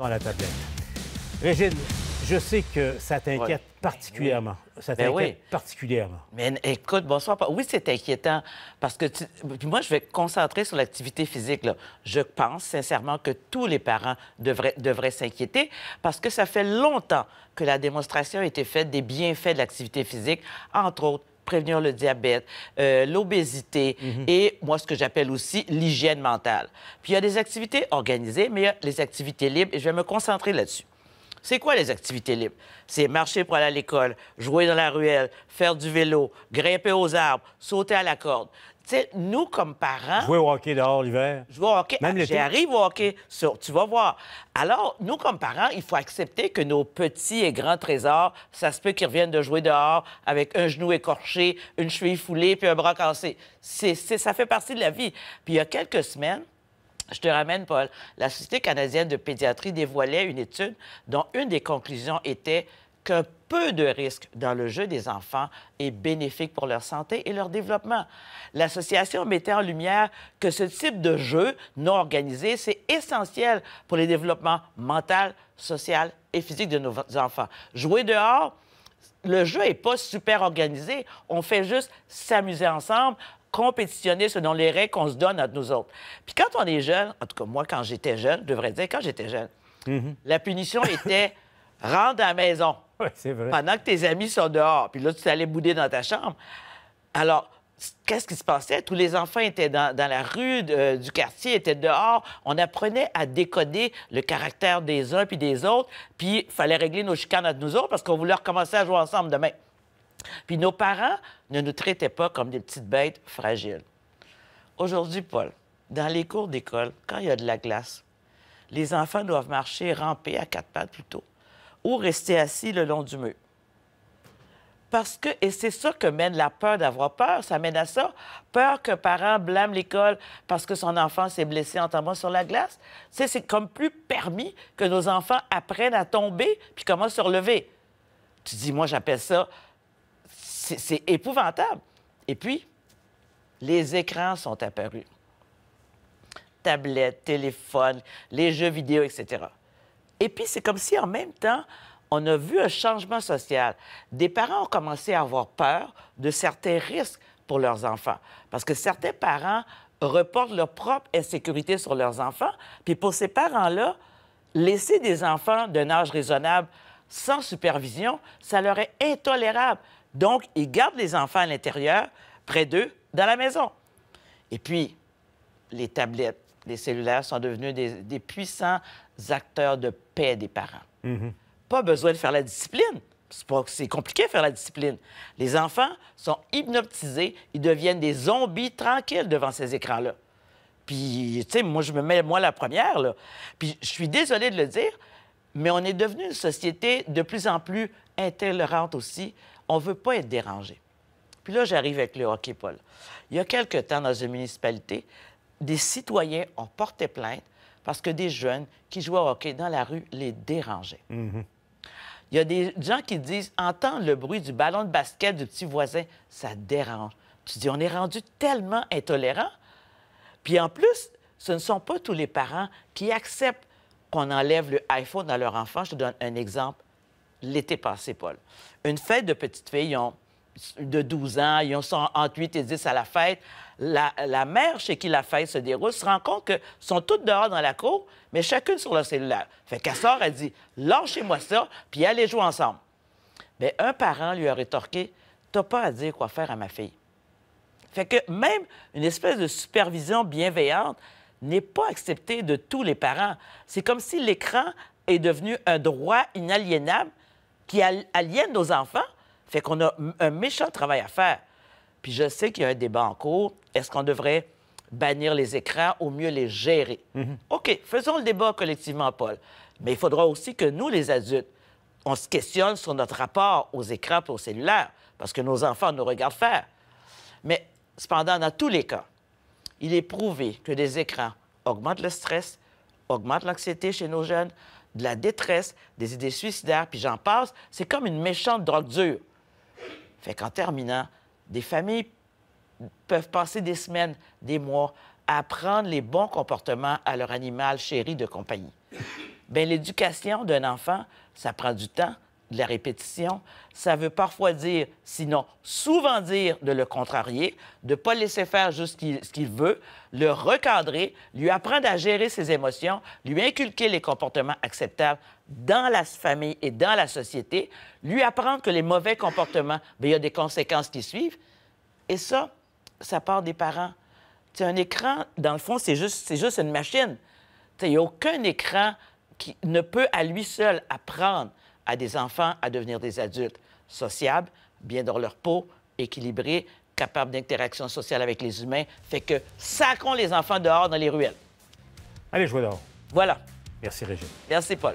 la tablette. Régine, je sais que ça t'inquiète particulièrement. Ça ben t'inquiète particulièrement. Mais écoute, bonsoir. Oui, c'est inquiétant parce que moi, je vais concentrer sur l'activité physique. Je pense sincèrement que tous les parents devraient, devraient s'inquiéter parce que ça fait longtemps que la démonstration a été faite des bienfaits de l'activité physique, entre autres prévenir le diabète, euh, l'obésité mhm. et moi, ce que j'appelle aussi l'hygiène mentale. Puis il y a des activités organisées, mais il y a les activités libres et je vais me concentrer là-dessus. C'est quoi les activités libres? C'est marcher pour aller à l'école, jouer dans la ruelle, faire du vélo, grimper aux arbres, sauter à la corde sais, nous, comme parents. Jouer au hockey dehors l'hiver. Jouer au hockey. Même J'arrive au hockey. Sur, tu vas voir. Alors, nous, comme parents, il faut accepter que nos petits et grands trésors, ça se peut qu'ils reviennent de jouer dehors avec un genou écorché, une cheville foulée puis un bras cassé. C'est, ça fait partie de la vie. Puis il y a quelques semaines, je te ramène, Paul, la Société canadienne de pédiatrie dévoilait une étude dont une des conclusions était que peu de risques dans le jeu des enfants est bénéfique pour leur santé et leur développement. L'association mettait en lumière que ce type de jeu non organisé, c'est essentiel pour le développement mental, social et physique de nos enfants. Jouer dehors, le jeu n'est pas super organisé. On fait juste s'amuser ensemble, compétitionner selon les règles qu'on se donne à nous autres. Puis quand on est jeune, en tout cas moi quand j'étais jeune, je devrais dire quand j'étais jeune, mm-hmm. la punition était rentre à la maison. c'est vrai. Pendant que tes amis sont dehors, puis là, tu t'allais bouder dans ta chambre. Alors, qu'est-ce qui se passait? Tous les enfants étaient dans, la rue du quartier, étaient dehors. On apprenait à décoder le caractère des uns puis des autres, puis il fallait régler nos chicanes entre nous autres parce qu'on voulait recommencer à jouer ensemble demain. Puis nos parents ne nous traitaient pas comme des petites bêtes fragiles. Aujourd'hui, Paul, dans les cours d'école, quand il y a de la glace, les enfants doivent marcher ramper à quatre pattes plutôt ou rester assis le long du mur. Parce que, et c'est ça que mène la peur d'avoir peur, ça mène à ça. Peur que parent blâme l'école parce que son enfant s'est blessé en tombant sur la glace. c'est comme plus permis que nos enfants apprennent à tomber puis comment se relever. Tu dis, moi, j'appelle ça. C'est épouvantable. Et puis, les écrans sont apparus tablettes, téléphones, les jeux vidéo, etc. Et puis, c'est comme si en même temps, on a vu un changement social. Des parents ont commencé à avoir peur de certains risques pour leurs enfants. Parce que certains parents reportent leur propre insécurité sur leurs enfants. Puis pour ces parents-là, laisser des enfants d'un âge raisonnable sans supervision, ça leur est intolérable. Donc, ils gardent les enfants à l'intérieur, près d'eux, dans la maison. Et puis, les tablettes, les cellulaires sont devenus des, des puissants acteurs de paix des parents. Mhm. Pas besoin de faire la discipline. C'est compliqué de faire la discipline. Les enfants sont hypnotisés, ils deviennent des zombies tranquilles devant ces écrans-là. Puis, tu sais, moi, je me mets, moi, la première, là. Puis, je suis désolée de le dire, mais on est devenu une société de plus en plus intolérante aussi. On veut pas être dérangé. Puis là, j'arrive avec le hockey, Paul. Il y a quelque temps, dans une municipalité, des citoyens ont porté plainte parce que des jeunes qui jouaient au hockey dans la rue les dérangeaient. Mhm. Il y a des gens qui disent entendre le bruit du ballon de basket du petit voisin, ça dérange. Tu dis, on est rendu tellement intolérant. Puis en plus, ce ne sont pas tous les parents qui acceptent qu'on enlève le iPhone à leur enfant. Je te donne un exemple. L'été passé, Paul. Une fête de petites filles, ont de 12 ans, ils sont entre 8 et 10 à la fête. La, mère chez qui la fête se déroule se rend compte que sont toutes dehors dans la cour, mais chacune sur leur cellulaire. Fait qu'elle sort, elle dit Lâchez-moi ça, puis allez jouer ensemble. Mais un parent lui a rétorqué T'as pas à dire quoi faire à ma fille. Fait que même une espèce de supervision bienveillante n'est pas acceptée de tous les parents. C'est comme si l'écran est devenu un droit inaliénable qui aliène nos enfants fait qu'on a un méchant travail à faire. Puis je sais qu'il y a un débat en cours. Est-ce qu'on devrait bannir les écrans ou mieux les gérer? Mm-hmm. OK, faisons le débat collectivement, Paul. Mais il faudra aussi que nous, les adultes, on se questionne sur notre rapport aux écrans et aux cellulaires, parce que nos enfants nous regardent faire. Mais cependant, dans tous les cas, il est prouvé que des écrans augmentent le stress, augmentent l'anxiété chez nos jeunes, de la détresse, des idées suicidaires, puis j'en passe. C'est comme une méchante drogue dure. Fait qu'en terminant, des familles peuvent passer des semaines, des mois à apprendre les bons comportements à leur animal chéri de compagnie. Bien, l'éducation d'un enfant, ça prend du temps, de la répétition, ça veut parfois dire, sinon souvent dire, de le contrarier, de ne pas laisser faire juste ce qu'il veut, le recadrer, lui apprendre à gérer ses émotions, lui inculquer les comportements acceptables dans la famille et dans la société, lui apprendre que les mauvais comportements, bien, il y a des conséquences qui suivent. Et ça, ça part des parents. C'est un écran, dans le fond, c'est juste, c'est juste une machine. Il n'y a aucun écran qui ne peut à lui seul apprendre à des enfants à devenir des adultes sociables, bien dans leur peau, équilibrés, capables d'interaction sociale avec les humains. Fait que sacrons les enfants dehors dans les ruelles. Allez jouez dehors. Voilà. Merci Régine. Merci Paul.